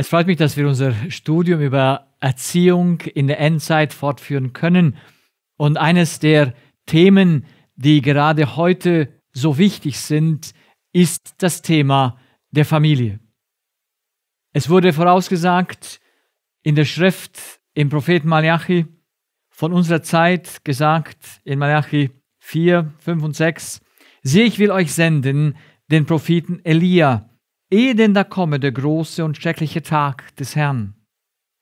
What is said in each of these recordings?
Es freut mich, dass wir unser Studium über Erziehung in der Endzeit fortführen können. Und eines der Themen, die gerade heute so wichtig sind, ist das Thema der Familie. Es wurde vorausgesagt in der Schrift im Propheten Malachi von unserer Zeit gesagt in Malachi 4, 5 und 6, siehe, ich will euch senden, den Propheten Elia, ehe denn da komme der große und schreckliche Tag des Herrn.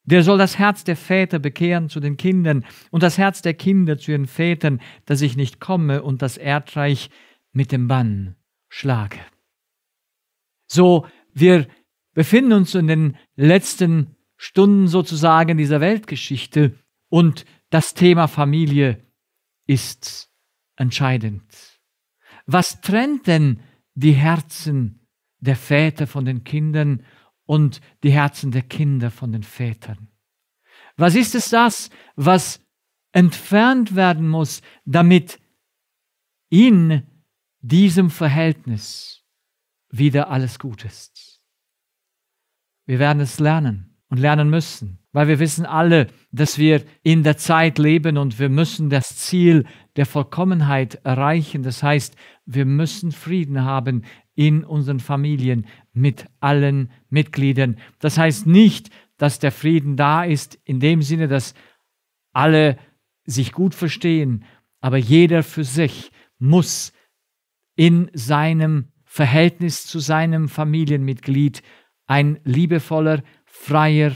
Der soll das Herz der Väter bekehren zu den Kindern und das Herz der Kinder zu ihren Vätern, dass ich nicht komme und das Erdreich mit dem Bann schlage. So, wir befinden uns in den letzten Stunden sozusagen dieser Weltgeschichte und das Thema Familie ist entscheidend. Was trennt denn die Herzen der Väter von den Kindern und die Herzen der Kinder von den Vätern. Was ist es das, was entfernt werden muss, damit in diesem Verhältnis wieder alles gut ist? Wir werden es lernen und lernen müssen, weil wir wissen alle, dass wir in der Zeit leben und wir müssen das Ziel der Vollkommenheit erreichen. Das heißt, wir müssen Frieden haben, in unseren Familien mit allen Mitgliedern. Das heißt nicht, dass der Frieden da ist, in dem Sinne, dass alle sich gut verstehen, aber jeder für sich muss in seinem Verhältnis zu seinem Familienmitglied ein liebevoller, freier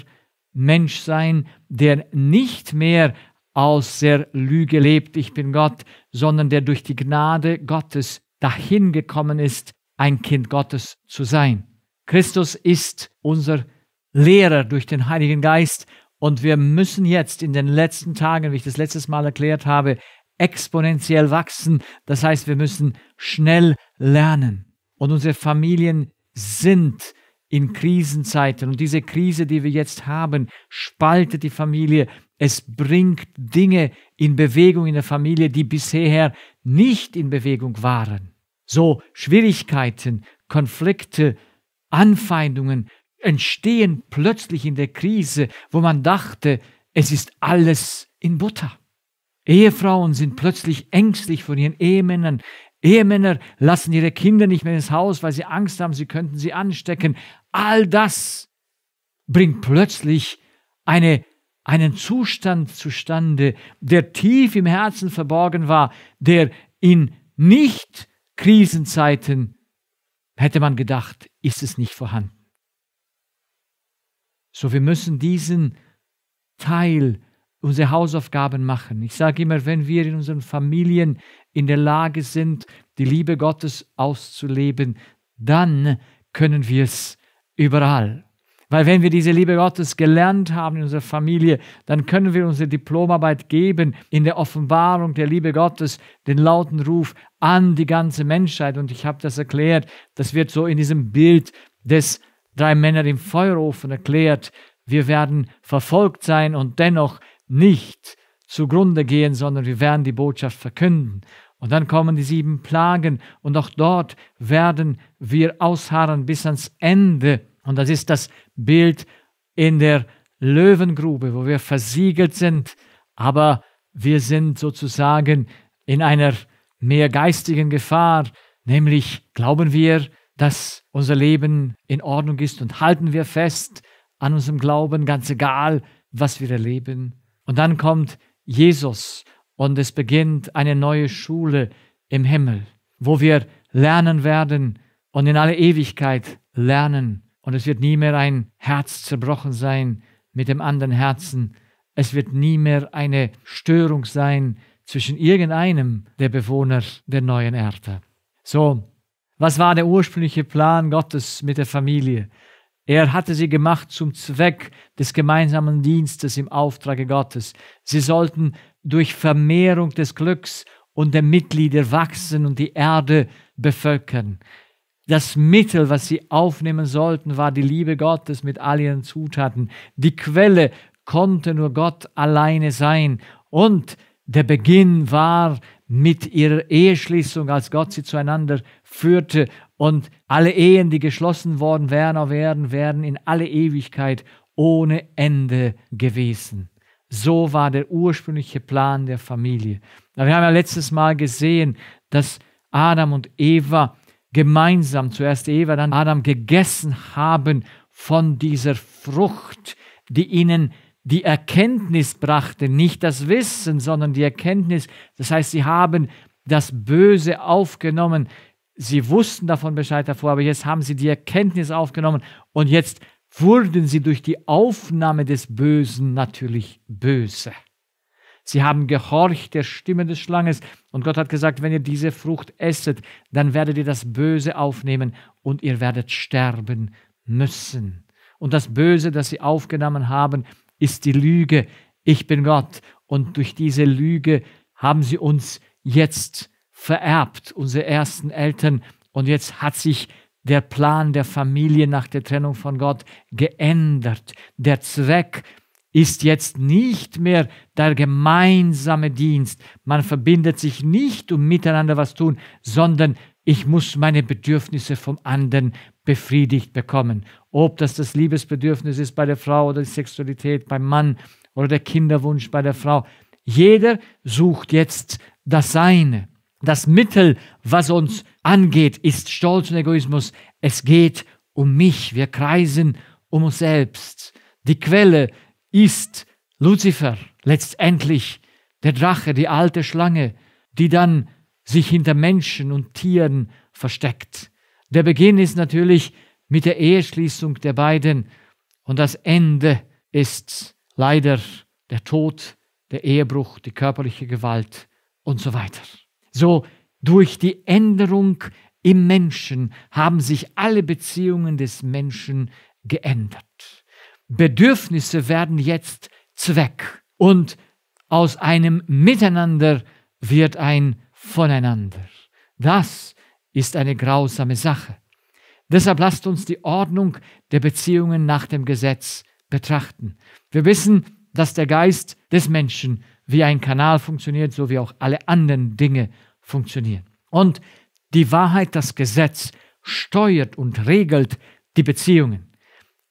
Mensch sein, der nicht mehr aus der Lüge lebt, ich bin Gott, sondern der durch die Gnade Gottes dahin gekommen ist, ein Kind Gottes zu sein. Christus ist unser Lehrer durch den Heiligen Geist und wir müssen jetzt in den letzten Tagen, wie ich das letztes Mal erklärt habe, exponentiell wachsen. Das heißt, wir müssen schnell lernen. Und unsere Familien sind in Krisenzeiten. Und diese Krise, die wir jetzt haben, spaltet die Familie. Es bringt Dinge in Bewegung in der Familie, die bisher nicht in Bewegung waren. So Schwierigkeiten, Konflikte, Anfeindungen entstehen plötzlich in der Krise, wo man dachte, es ist alles in Butter. Ehefrauen sind plötzlich ängstlich vor ihren Ehemännern. Ehemänner lassen ihre Kinder nicht mehr ins Haus, weil sie Angst haben, sie könnten sie anstecken. All das bringt plötzlich eine, einen Zustand zustande, der tief im Herzen verborgen war, der ihn nicht Krisenzeiten, hätte man gedacht, ist es nicht vorhanden. So, wir müssen diesen Teil, unsere Hausaufgaben machen. Ich sage immer, wenn wir in unseren Familien in der Lage sind, die Liebe Gottes auszuleben, dann können wir es überall. Weil wenn wir diese Liebe Gottes gelernt haben in unserer Familie, dann können wir unsere Diplomarbeit geben in der Offenbarung der Liebe Gottes, den lauten Ruf an die ganze Menschheit. Und ich habe das erklärt, das wird so in diesem Bild des drei Männer im Feuerofen erklärt. Wir werden verfolgt sein und dennoch nicht zugrunde gehen, sondern wir werden die Botschaft verkünden. Und dann kommen die sieben Plagen und auch dort werden wir ausharren bis ans Ende und das ist das Bild in der Löwengrube, wo wir versiegelt sind, aber wir sind sozusagen in einer mehr geistigen Gefahr, nämlich glauben wir, dass unser Leben in Ordnung ist und halten wir fest an unserem Glauben, ganz egal, was wir erleben. Und dann kommt Jesus und es beginnt eine neue Schule im Himmel, wo wir lernen werden und in alle Ewigkeit lernen, und es wird nie mehr ein Herz zerbrochen sein mit dem anderen Herzen. Es wird nie mehr eine Störung sein zwischen irgendeinem der Bewohner der neuen Erde. So, was war der ursprüngliche Plan Gottes mit der Familie? Er hatte sie gemacht zum Zweck des gemeinsamen Dienstes im Auftrage Gottes. Sie sollten durch Vermehrung des Glücks und der Mitglieder wachsen und die Erde bevölkern. Das Mittel, was sie aufnehmen sollten, war die Liebe Gottes mit all ihren Zutaten. Die Quelle konnte nur Gott alleine sein. Und der Beginn war mit ihrer Eheschließung, als Gott sie zueinander führte. Und alle Ehen, die geschlossen worden wären auf Erden, wären in alle Ewigkeit ohne Ende gewesen. So war der ursprüngliche Plan der Familie. Wir haben ja letztes Mal gesehen, dass Adam und Eva gemeinsam, zuerst Eva, dann Adam, gegessen haben von dieser Frucht, die ihnen die Erkenntnis brachte, nicht das Wissen, sondern die Erkenntnis. Das heißt, sie haben das Böse aufgenommen. Sie wussten davon Bescheid davor, aber jetzt haben sie die Erkenntnis aufgenommen und jetzt wurden sie durch die Aufnahme des Bösen natürlich böse. Sie haben gehorcht der Stimme des Schlanges. Und Gott hat gesagt, wenn ihr diese Frucht esset, dann werdet ihr das Böse aufnehmen und ihr werdet sterben müssen. Und das Böse, das sie aufgenommen haben, ist die Lüge. Ich bin Gott. Und durch diese Lüge haben sie uns jetzt vererbt, unsere ersten Eltern. Und jetzt hat sich der Plan der Familie nach der Trennung von Gott geändert. Der Zweck, ist jetzt nicht mehr der gemeinsame Dienst. Man verbindet sich nicht, um miteinander was tun, sondern ich muss meine Bedürfnisse vom anderen befriedigt bekommen. Ob das das Liebesbedürfnis ist bei der Frau oder die Sexualität beim Mann oder der Kinderwunsch bei der Frau. Jeder sucht jetzt das Seine. Das Mittel, was uns angeht, ist Stolz und Egoismus. Es geht um mich. Wir kreisen um uns selbst. Die Quelle ist Luzifer letztendlich der Drache, die alte Schlange, die dann sich hinter Menschen und Tieren versteckt. Der Beginn ist natürlich mit der Eheschließung der beiden und das Ende ist leider der Tod, der Ehebruch, die körperliche Gewalt und so weiter. So durch die Änderung im Menschen haben sich alle Beziehungen des Menschen geändert. Bedürfnisse werden jetzt Zweck und aus einem Miteinander wird ein Voneinander. Das ist eine grausame Sache. Deshalb lasst uns die Ordnung der Beziehungen nach dem Gesetz betrachten. Wir wissen, dass der Geist des Menschen wie ein Kanal funktioniert, so wie auch alle anderen Dinge funktionieren. Und die Wahrheit, das Gesetz steuert und regelt die Beziehungen.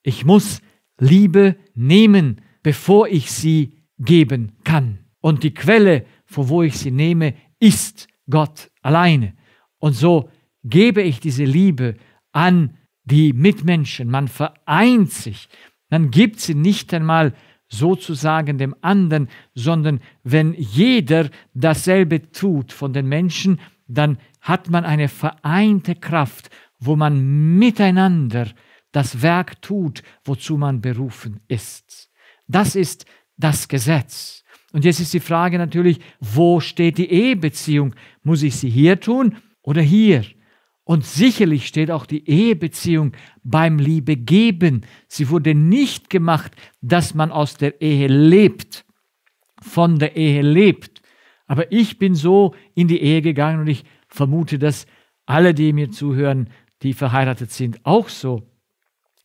Ich muss Liebe nehmen, bevor ich sie geben kann. Und die Quelle, von wo ich sie nehme, ist Gott alleine. Und so gebe ich diese Liebe an die Mitmenschen. Man vereint sich. Man gibt sie nicht einmal sozusagen dem anderen, sondern wenn jeder dasselbe tut von den Menschen, dann hat man eine vereinte Kraft, wo man miteinander das Werk tut, wozu man berufen ist. Das ist das Gesetz. Und jetzt ist die Frage natürlich, wo steht die Ehebeziehung? Muss ich sie hier tun oder hier? Und sicherlich steht auch die Ehebeziehung beim Liebe geben. Sie wurde nicht gemacht, dass man aus der Ehe lebt, von der Ehe lebt. Aber ich bin so in die Ehe gegangen und ich vermute, dass alle, die mir zuhören, die verheiratet sind, auch so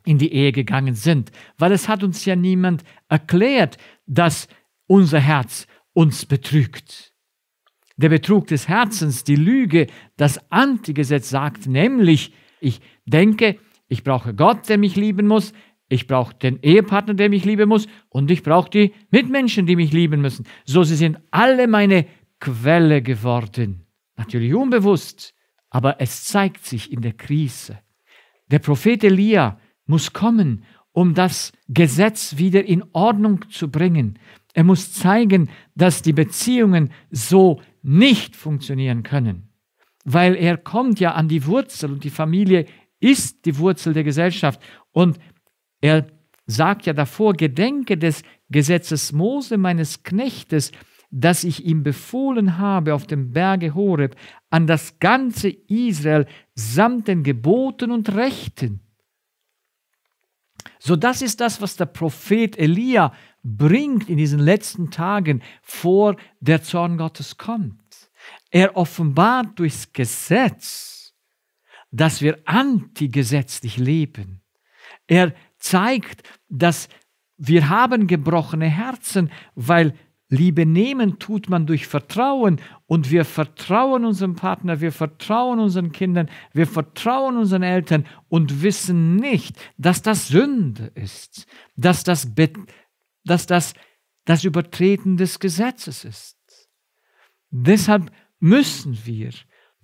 in die Ehe gegangen sind, weil es hat uns ja niemand erklärt, dass unser Herz uns betrügt. Der Betrug des Herzens, die Lüge, das Antigesetz sagt nämlich, ich denke, ich brauche Gott, der mich lieben muss, ich brauche den Ehepartner, der mich lieben muss, und ich brauche die Mitmenschen, die mich lieben müssen. So, sie sind alle meine Quelle geworden. Natürlich unbewusst, aber es zeigt sich in der Krise. Der Prophet Elia muss kommen, um das Gesetz wieder in Ordnung zu bringen. Er muss zeigen, dass die Beziehungen so nicht funktionieren können, weil er kommt ja an die Wurzel und die Familie ist die Wurzel der Gesellschaft. Und er sagt ja davor, gedenke des Gesetzes Mose meines Knechtes, das ich ihm befohlen habe auf dem Berge Horeb, an das ganze Israel samt den Geboten und Rechten so, das ist das, was der Prophet Elia bringt in diesen letzten Tagen, vor der Zorn Gottes kommt. Er offenbart durchs Gesetz, dass wir antigesetzlich leben. Er zeigt, dass wir haben gebrochene Herzen, weil Liebe nehmen tut man durch Vertrauen und wir vertrauen unserem Partner, wir vertrauen unseren Kindern, wir vertrauen unseren Eltern und wissen nicht, dass das Sünde ist, dass das, Be dass das das Übertreten des Gesetzes ist. Deshalb müssen wir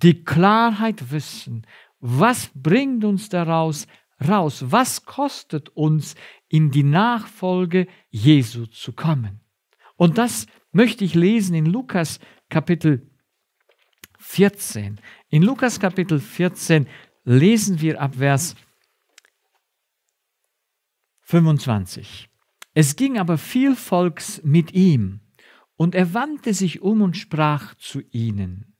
die Klarheit wissen, was bringt uns daraus raus, was kostet uns, in die Nachfolge Jesu zu kommen. Und das möchte ich lesen in Lukas Kapitel 14. In Lukas Kapitel 14 lesen wir ab Vers 25. Es ging aber viel Volks mit ihm, und er wandte sich um und sprach zu ihnen.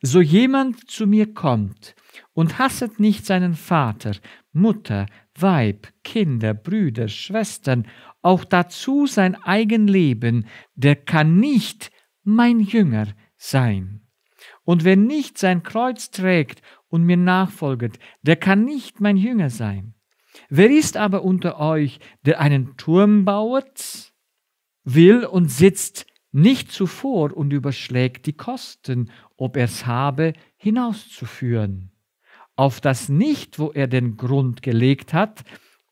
So jemand zu mir kommt und hasset nicht seinen Vater, Mutter, Weib, Kinder, Brüder, Schwestern auch dazu sein eigen Leben, der kann nicht mein Jünger sein. Und wer nicht sein Kreuz trägt und mir nachfolget, der kann nicht mein Jünger sein. Wer ist aber unter euch, der einen Turm bauet, will und sitzt nicht zuvor und überschlägt die Kosten, ob er's habe, hinauszuführen, auf das nicht, wo er den Grund gelegt hat,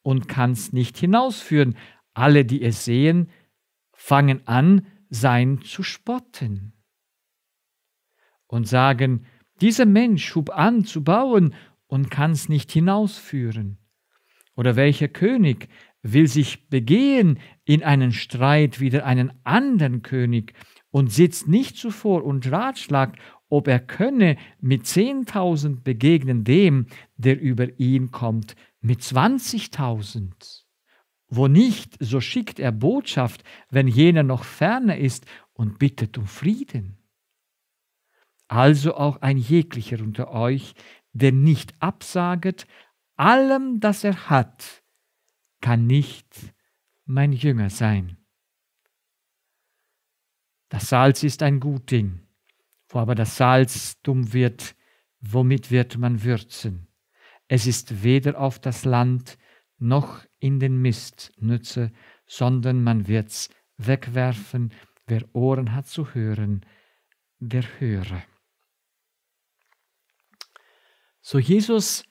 und kann's nicht hinausführen, alle, die es sehen, fangen an, sein zu spotten und sagen, dieser Mensch hub an zu bauen und kann's nicht hinausführen. Oder welcher König will sich begehen in einen Streit wider einen anderen König und sitzt nicht zuvor und ratschlagt, ob er könne mit zehntausend begegnen dem, der über ihn kommt, mit zwanzigtausend. Wo nicht, so schickt er Botschaft, wenn jener noch ferne ist, und bittet um Frieden. Also auch ein jeglicher unter euch, der nicht absaget, allem, das er hat, kann nicht mein Jünger sein. Das Salz ist ein gut Ding, wo aber das Salz dumm wird, womit wird man würzen? Es ist weder auf das Land noch in den Mist nütze, sondern man wird's wegwerfen, wer Ohren hat zu hören, der höre. So Jesus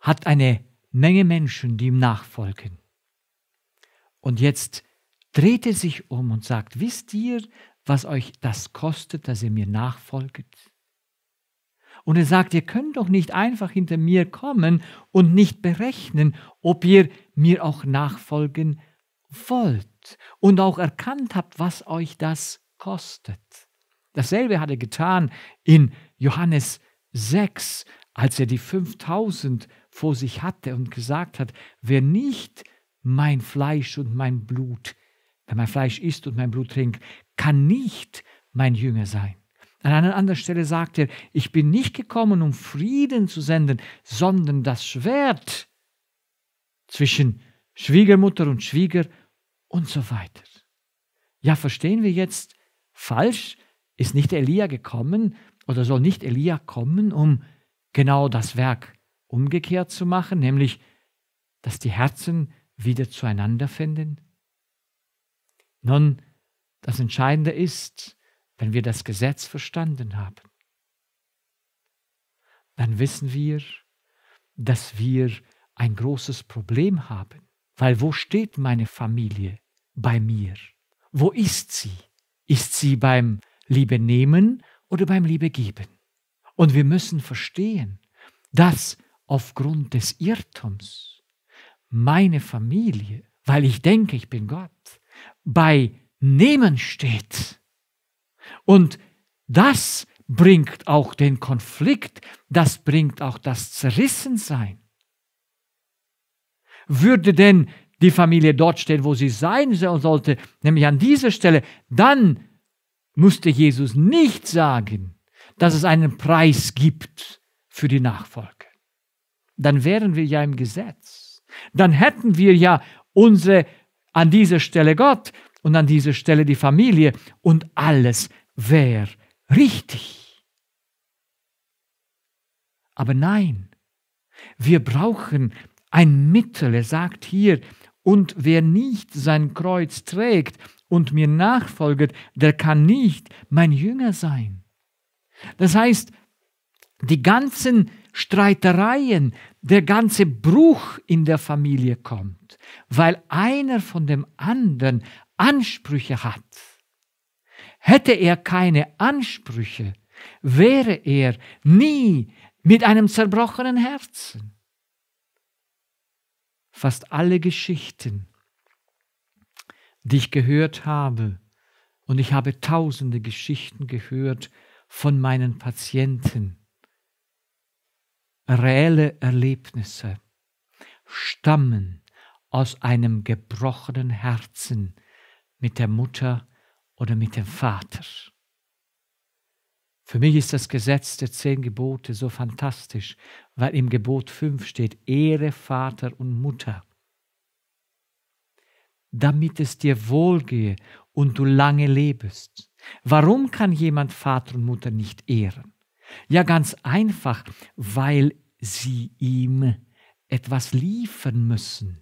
hat eine Menge Menschen, die ihm nachfolgen. Und jetzt dreht er sich um und sagt, wisst ihr, was euch das kostet, dass ihr mir nachfolgt? Und er sagt, ihr könnt doch nicht einfach hinter mir kommen und nicht berechnen, ob ihr mir auch nachfolgen wollt und auch erkannt habt, was euch das kostet. Dasselbe hat er getan in Johannes 6, als er die 5000 vor sich hatte und gesagt hat, wer nicht mein Fleisch und mein Blut, wer mein Fleisch isst und mein Blut trinkt, kann nicht mein Jünger sein. An einer anderen Stelle sagt er, ich bin nicht gekommen, um Frieden zu senden, sondern das Schwert zwischen Schwiegermutter und Schwieger und so weiter. Ja, verstehen wir jetzt falsch? Ist nicht Elia gekommen oder soll nicht Elia kommen, um genau das Werk umgekehrt zu machen, nämlich, dass die Herzen wieder zueinander finden? Nun, das Entscheidende ist, wenn wir das Gesetz verstanden haben, dann wissen wir, dass wir ein großes Problem haben. Weil wo steht meine Familie bei mir? Wo ist sie? Ist sie beim Liebe nehmen oder beim Liebe geben? Und wir müssen verstehen, dass aufgrund des Irrtums meine Familie, weil ich denke, ich bin Gott, bei Nehmen steht und das bringt auch den Konflikt, das bringt auch das Zerrissensein. Würde denn die Familie dort stehen, wo sie sein sollte, nämlich an dieser Stelle, dann musste Jesus nicht sagen, dass es einen Preis gibt für die Nachfolge. Dann wären wir ja im Gesetz. Dann hätten wir ja unsere an dieser Stelle Gott, und an dieser Stelle die Familie und alles wäre richtig. Aber nein, wir brauchen ein Mittel, er sagt hier, und wer nicht sein Kreuz trägt und mir nachfolget, der kann nicht mein Jünger sein. Das heißt, die ganzen Streitereien, der ganze Bruch in der Familie kommt, weil einer von dem anderen Ansprüche hat. Hätte er keine Ansprüche, wäre er nie mit einem zerbrochenen Herzen. Fast alle Geschichten, die ich gehört habe, und ich habe tausende Geschichten gehört von meinen Patienten, reelle Erlebnisse stammen aus einem gebrochenen Herzen, mit der Mutter oder mit dem Vater. Für mich ist das Gesetz der zehn Gebote so fantastisch, weil im Gebot 5 steht Ehre Vater und Mutter, damit es dir wohlgehe und du lange lebst. Warum kann jemand Vater und Mutter nicht ehren? Ja, ganz einfach, weil sie ihm etwas liefern müssen,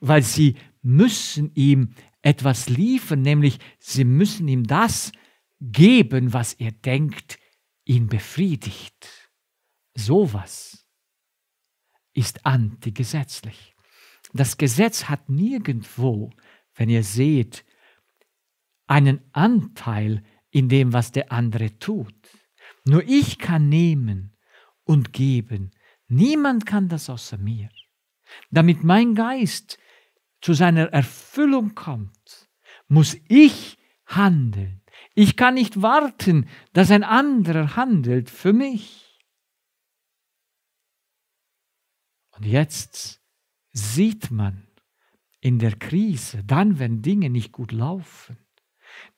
weil sie müssen ihm etwas liefern, nämlich sie müssen ihm das geben, was er denkt, ihn befriedigt. Sowas ist antigesetzlich. Das Gesetz hat nirgendwo, wenn ihr seht, einen Anteil in dem, was der andere tut. Nur ich kann nehmen und geben. Niemand kann das außer mir. Damit mein Geist zu seiner Erfüllung kommt, muss ich handeln. Ich kann nicht warten, dass ein anderer handelt für mich. Und jetzt sieht man in der Krise, dann wenn Dinge nicht gut laufen,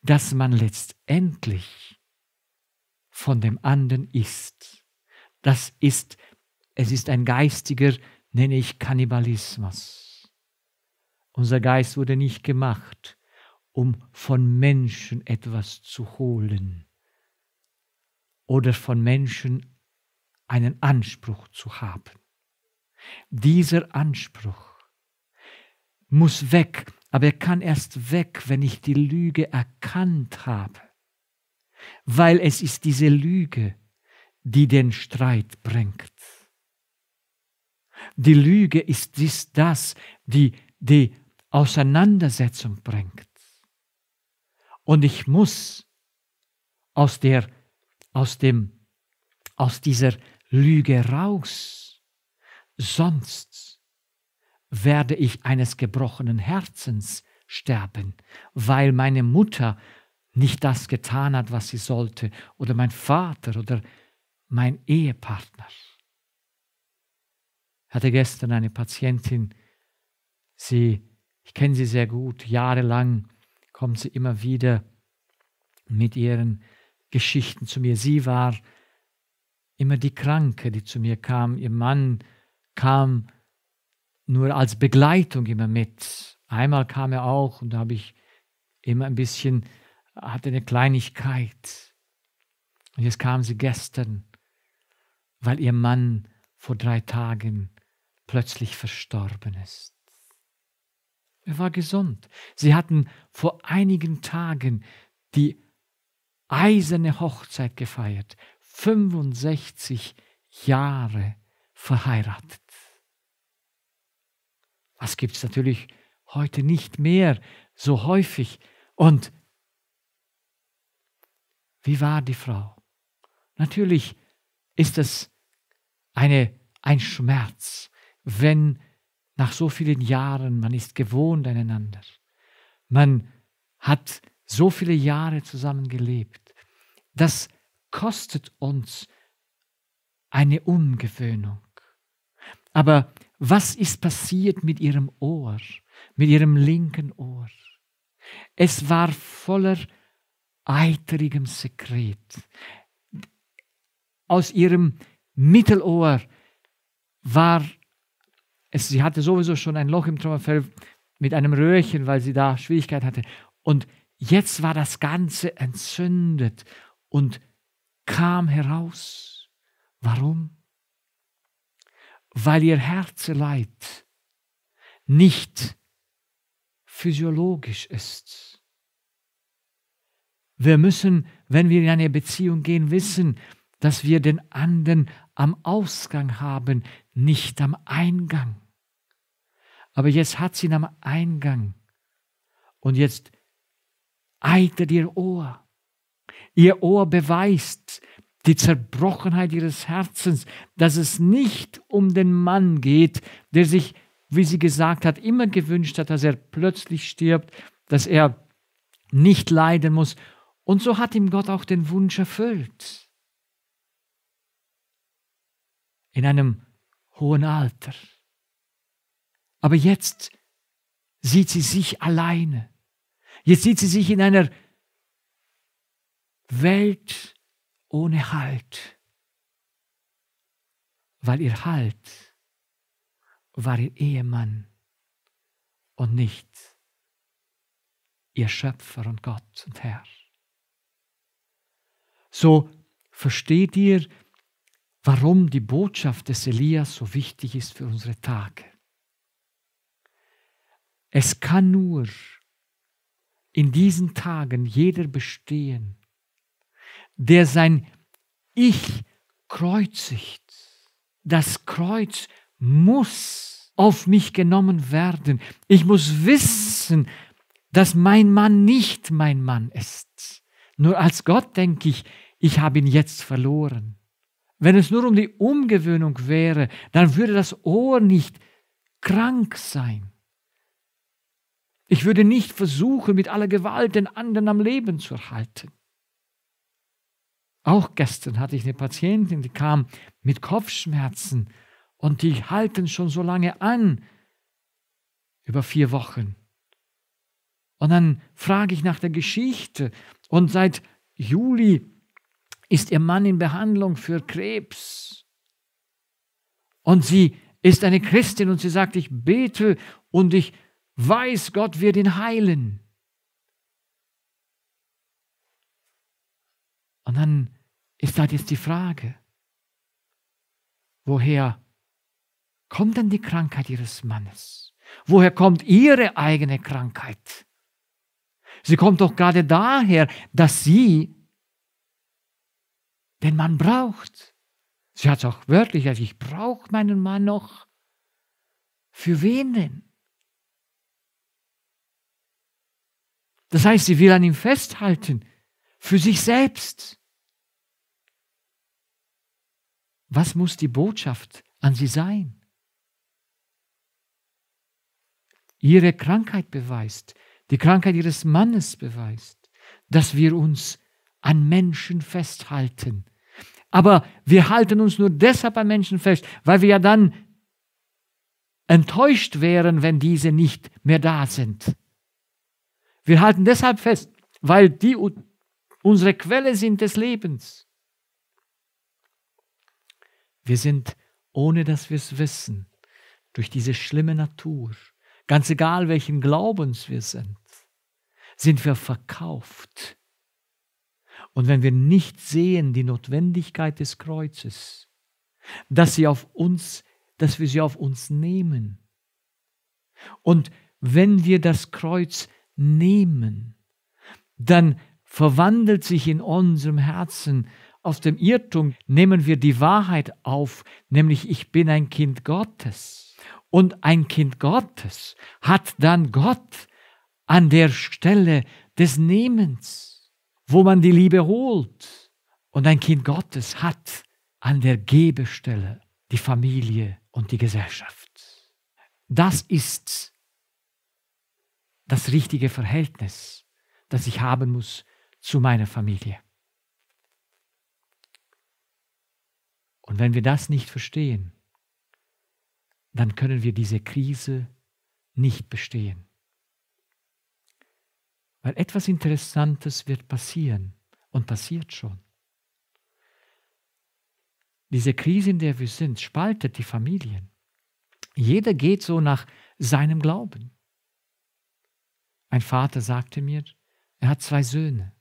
dass man letztendlich von dem anderen ist. Das ist, es ist ein geistiger, nenne ich Kannibalismus. Unser Geist wurde nicht gemacht, um von Menschen etwas zu holen oder von Menschen einen Anspruch zu haben. Dieser Anspruch muss weg, aber er kann erst weg, wenn ich die Lüge erkannt habe, weil es ist diese Lüge, die den Streit bringt. Die Lüge ist dies, das, die, die Auseinandersetzung bringt. Und ich muss aus der, aus dem, aus dieser Lüge raus. Sonst werde ich eines gebrochenen Herzens sterben, weil meine Mutter nicht das getan hat, was sie sollte, oder mein Vater oder mein Ehepartner. Ich Hatte gestern eine Patientin, sie ich kenne sie sehr gut. Jahrelang kommt sie immer wieder mit ihren Geschichten zu mir. Sie war immer die Kranke, die zu mir kam. Ihr Mann kam nur als Begleitung immer mit. Einmal kam er auch und da habe ich immer ein bisschen, hatte eine Kleinigkeit. Und jetzt kam sie gestern, weil ihr Mann vor drei Tagen plötzlich verstorben ist. Er war gesund. Sie hatten vor einigen Tagen die eiserne Hochzeit gefeiert. 65 Jahre verheiratet. Was gibt es natürlich heute nicht mehr so häufig. Und wie war die Frau? Natürlich ist es eine, ein Schmerz, wenn die nach so vielen Jahren, man ist gewohnt aneinander. Man hat so viele Jahre zusammen gelebt. Das kostet uns eine Umgewöhnung. Aber was ist passiert mit ihrem Ohr, mit ihrem linken Ohr? Es war voller eitrigem Sekret. Aus ihrem Mittelohr war es, sie hatte sowieso schon ein Loch im Trommelfell mit einem Röhrchen, weil sie da Schwierigkeit hatte. Und jetzt war das Ganze entzündet und kam heraus. Warum? Weil ihr Herzeleid nicht physiologisch ist. Wir müssen, wenn wir in eine Beziehung gehen, wissen, dass wir den anderen am Ausgang haben, nicht am Eingang. Aber jetzt hat sie ihn am Eingang. Und jetzt eitert ihr Ohr. Ihr Ohr beweist die Zerbrochenheit ihres Herzens, dass es nicht um den Mann geht, der sich, wie sie gesagt hat, immer gewünscht hat, dass er plötzlich stirbt, dass er nicht leiden muss. Und so hat ihm Gott auch den Wunsch erfüllt. in einem hohen Alter. Aber jetzt sieht sie sich alleine. Jetzt sieht sie sich in einer Welt ohne Halt, weil ihr Halt war ihr Ehemann und nicht ihr Schöpfer und Gott und Herr. So versteht ihr, warum die Botschaft des Elias so wichtig ist für unsere Tage. Es kann nur in diesen Tagen jeder bestehen, der sein Ich kreuzigt. Das Kreuz muss auf mich genommen werden. Ich muss wissen, dass mein Mann nicht mein Mann ist. Nur als Gott denke ich, ich habe ihn jetzt verloren. Wenn es nur um die Umgewöhnung wäre, dann würde das Ohr nicht krank sein. Ich würde nicht versuchen, mit aller Gewalt den anderen am Leben zu erhalten. Auch gestern hatte ich eine Patientin, die kam mit Kopfschmerzen und die halten schon so lange an, über vier Wochen. Und dann frage ich nach der Geschichte und seit Juli ist ihr Mann in Behandlung für Krebs. Und sie ist eine Christin und sie sagt, ich bete und ich weiß, Gott wird ihn heilen. Und dann ist da jetzt die Frage, woher kommt denn die Krankheit ihres Mannes? Woher kommt ihre eigene Krankheit? Sie kommt doch gerade daher, dass sie denn man braucht. Sie hat es auch wörtlich, also ich brauche meinen Mann noch. Für wen denn? Das heißt, sie will an ihm festhalten, für sich selbst. Was muss die Botschaft an sie sein? Ihre Krankheit beweist, die Krankheit ihres Mannes beweist, dass wir uns an Menschen festhalten, aber wir halten uns nur deshalb an Menschen fest, weil wir ja dann enttäuscht wären, wenn diese nicht mehr da sind. Wir halten deshalb fest, weil die unsere Quelle sind des Lebens. Wir sind, ohne dass wir es wissen, durch diese schlimme Natur, ganz egal welchen Glaubens wir sind, sind wir verkauft und wenn wir nicht sehen die Notwendigkeit des Kreuzes, dass sie auf uns, dass wir sie auf uns nehmen. Und wenn wir das Kreuz nehmen, dann verwandelt sich in unserem Herzen aus dem Irrtum nehmen wir die Wahrheit auf, nämlich ich bin ein Kind Gottes. Und ein Kind Gottes hat dann Gott an der Stelle des Nehmens wo man die Liebe holt. Und ein Kind Gottes hat an der Gebestelle die Familie und die Gesellschaft. Das ist das richtige Verhältnis, das ich haben muss zu meiner Familie. Und wenn wir das nicht verstehen, dann können wir diese Krise nicht bestehen. Weil etwas Interessantes wird passieren und passiert schon. Diese Krise, in der wir sind, spaltet die Familien. Jeder geht so nach seinem Glauben. Ein Vater sagte mir, er hat zwei Söhne.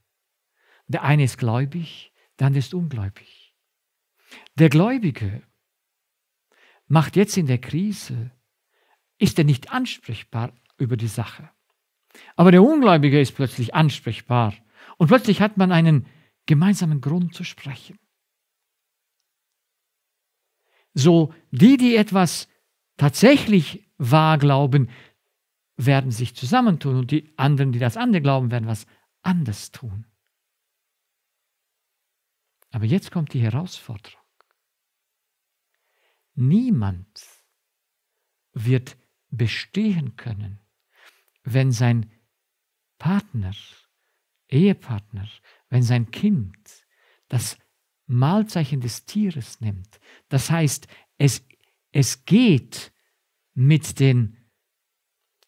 Der eine ist gläubig, der andere ist ungläubig. Der Gläubige macht jetzt in der Krise, ist er nicht ansprechbar über die Sache. Aber der Ungläubige ist plötzlich ansprechbar. Und plötzlich hat man einen gemeinsamen Grund zu sprechen. So, die, die etwas tatsächlich wahr glauben, werden sich zusammentun und die anderen, die das andere glauben, werden was anders tun. Aber jetzt kommt die Herausforderung. Niemand wird bestehen können wenn sein Partner, Ehepartner, wenn sein Kind das Mahlzeichen des Tieres nimmt. Das heißt, es, es geht mit den,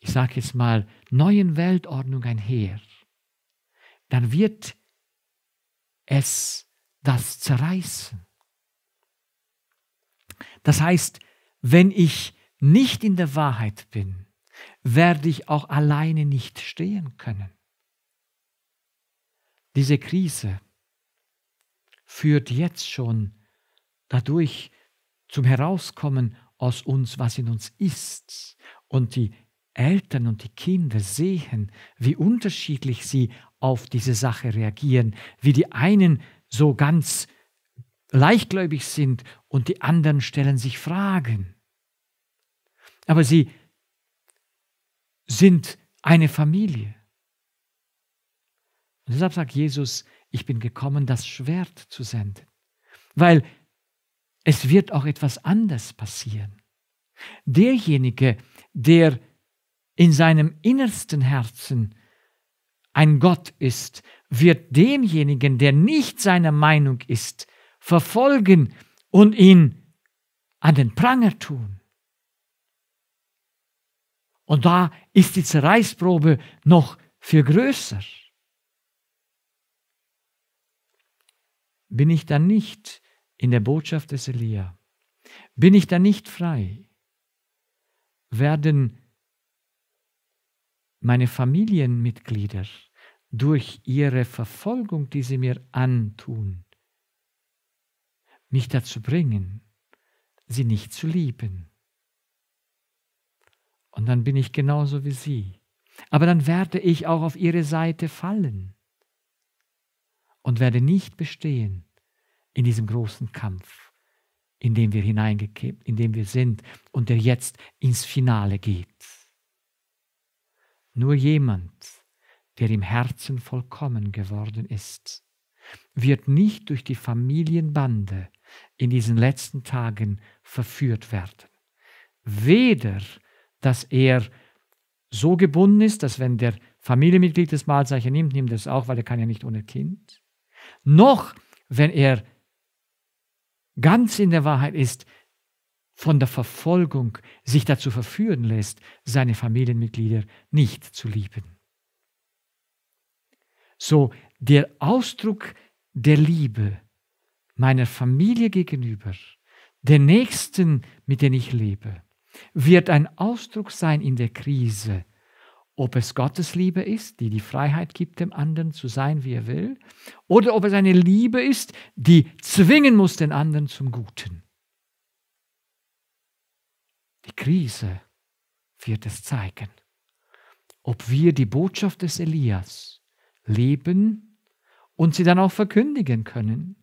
ich sage jetzt mal, neuen Weltordnung einher. Dann wird es das zerreißen. Das heißt, wenn ich nicht in der Wahrheit bin, werde ich auch alleine nicht stehen können. Diese Krise führt jetzt schon dadurch zum Herauskommen aus uns, was in uns ist. Und die Eltern und die Kinder sehen, wie unterschiedlich sie auf diese Sache reagieren, wie die einen so ganz leichtgläubig sind und die anderen stellen sich Fragen. Aber sie sind eine Familie. Und deshalb sagt Jesus, ich bin gekommen, das Schwert zu senden, weil es wird auch etwas anders passieren. Derjenige, der in seinem innersten Herzen ein Gott ist, wird demjenigen, der nicht seiner Meinung ist, verfolgen und ihn an den Pranger tun. Und da ist die Zerreißprobe noch viel größer. Bin ich dann nicht in der Botschaft des Elia? Bin ich dann nicht frei? Werden meine Familienmitglieder durch ihre Verfolgung, die sie mir antun, mich dazu bringen, sie nicht zu lieben? Und dann bin ich genauso wie sie. Aber dann werde ich auch auf ihre Seite fallen und werde nicht bestehen in diesem großen Kampf, in dem wir hineingekippt, in dem wir sind und der jetzt ins Finale geht. Nur jemand, der im Herzen vollkommen geworden ist, wird nicht durch die Familienbande in diesen letzten Tagen verführt werden. Weder durch dass er so gebunden ist, dass wenn der Familienmitglied das Mahlzeichen nimmt, nimmt er es auch, weil er kann ja nicht ohne Kind. Noch, wenn er ganz in der Wahrheit ist, von der Verfolgung sich dazu verführen lässt, seine Familienmitglieder nicht zu lieben. So der Ausdruck der Liebe meiner Familie gegenüber, der Nächsten, mit denen ich lebe, wird ein Ausdruck sein in der Krise, ob es Gottes Liebe ist, die die Freiheit gibt, dem anderen zu sein, wie er will, oder ob es eine Liebe ist, die zwingen muss den anderen zum Guten. Die Krise wird es zeigen, ob wir die Botschaft des Elias leben und sie dann auch verkündigen können,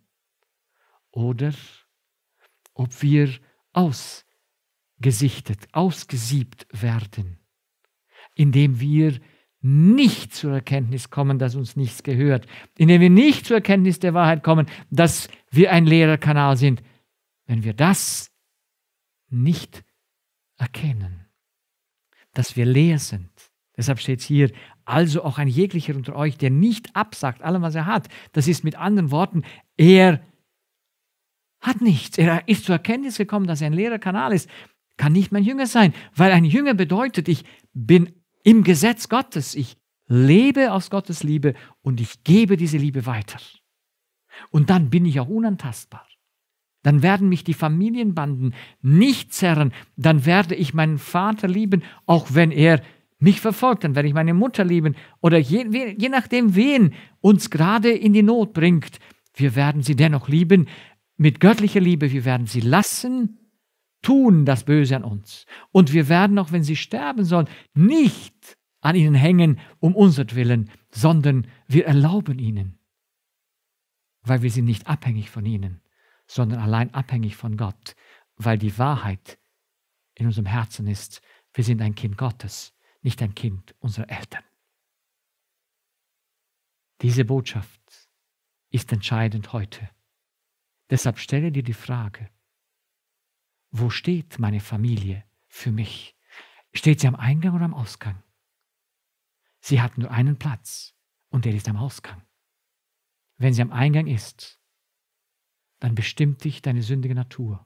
oder ob wir aus gesichtet, ausgesiebt werden, indem wir nicht zur Erkenntnis kommen, dass uns nichts gehört, indem wir nicht zur Erkenntnis der Wahrheit kommen, dass wir ein leerer Kanal sind, wenn wir das nicht erkennen, dass wir leer sind. Deshalb steht es hier, also auch ein jeglicher unter euch, der nicht absagt allem, was er hat. Das ist mit anderen Worten, er hat nichts. Er ist zur Erkenntnis gekommen, dass er ein leerer Kanal ist kann nicht mein Jünger sein, weil ein Jünger bedeutet, ich bin im Gesetz Gottes, ich lebe aus Gottes Liebe und ich gebe diese Liebe weiter. Und dann bin ich auch unantastbar. Dann werden mich die Familienbanden nicht zerren, dann werde ich meinen Vater lieben, auch wenn er mich verfolgt, dann werde ich meine Mutter lieben oder je, je nachdem, wen uns gerade in die Not bringt. Wir werden sie dennoch lieben mit göttlicher Liebe, wir werden sie lassen tun das Böse an uns. Und wir werden, auch wenn sie sterben sollen, nicht an ihnen hängen um unsertwillen, sondern wir erlauben ihnen, weil wir sind nicht abhängig von ihnen, sondern allein abhängig von Gott, weil die Wahrheit in unserem Herzen ist, wir sind ein Kind Gottes, nicht ein Kind unserer Eltern. Diese Botschaft ist entscheidend heute. Deshalb stelle dir die Frage, wo steht meine Familie für mich? Steht sie am Eingang oder am Ausgang? Sie hat nur einen Platz und der ist am Ausgang. Wenn sie am Eingang ist, dann bestimmt dich deine sündige Natur.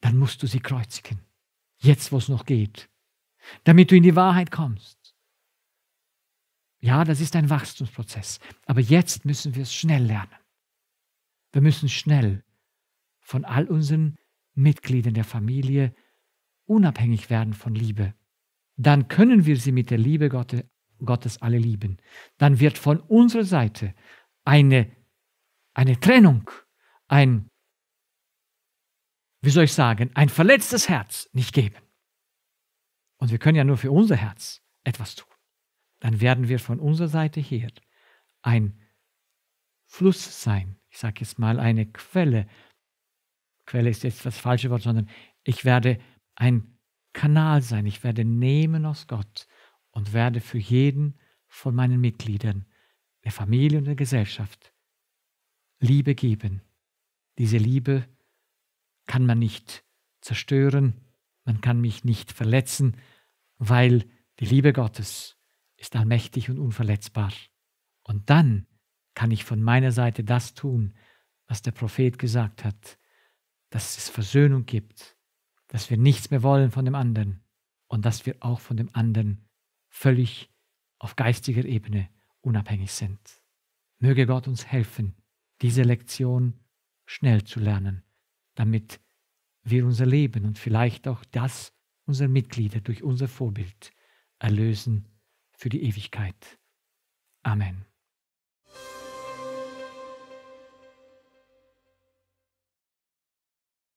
Dann musst du sie kreuzigen, jetzt wo es noch geht, damit du in die Wahrheit kommst. Ja, das ist ein Wachstumsprozess, aber jetzt müssen wir es schnell lernen. Wir müssen schnell von all unseren Mitgliedern der Familie unabhängig werden von Liebe. Dann können wir sie mit der Liebe Gottes alle lieben. Dann wird von unserer Seite eine, eine Trennung, ein, wie soll ich sagen, ein verletztes Herz nicht geben. Und wir können ja nur für unser Herz etwas tun. Dann werden wir von unserer Seite her ein Fluss sein, ich sage jetzt mal eine Quelle Quelle ist jetzt das falsche Wort, sondern ich werde ein Kanal sein. Ich werde nehmen aus Gott und werde für jeden von meinen Mitgliedern, der Familie und der Gesellschaft, Liebe geben. Diese Liebe kann man nicht zerstören, man kann mich nicht verletzen, weil die Liebe Gottes ist allmächtig und unverletzbar. Und dann kann ich von meiner Seite das tun, was der Prophet gesagt hat dass es Versöhnung gibt, dass wir nichts mehr wollen von dem anderen und dass wir auch von dem anderen völlig auf geistiger Ebene unabhängig sind. Möge Gott uns helfen, diese Lektion schnell zu lernen, damit wir unser Leben und vielleicht auch das unserer Mitglieder durch unser Vorbild erlösen für die Ewigkeit. Amen.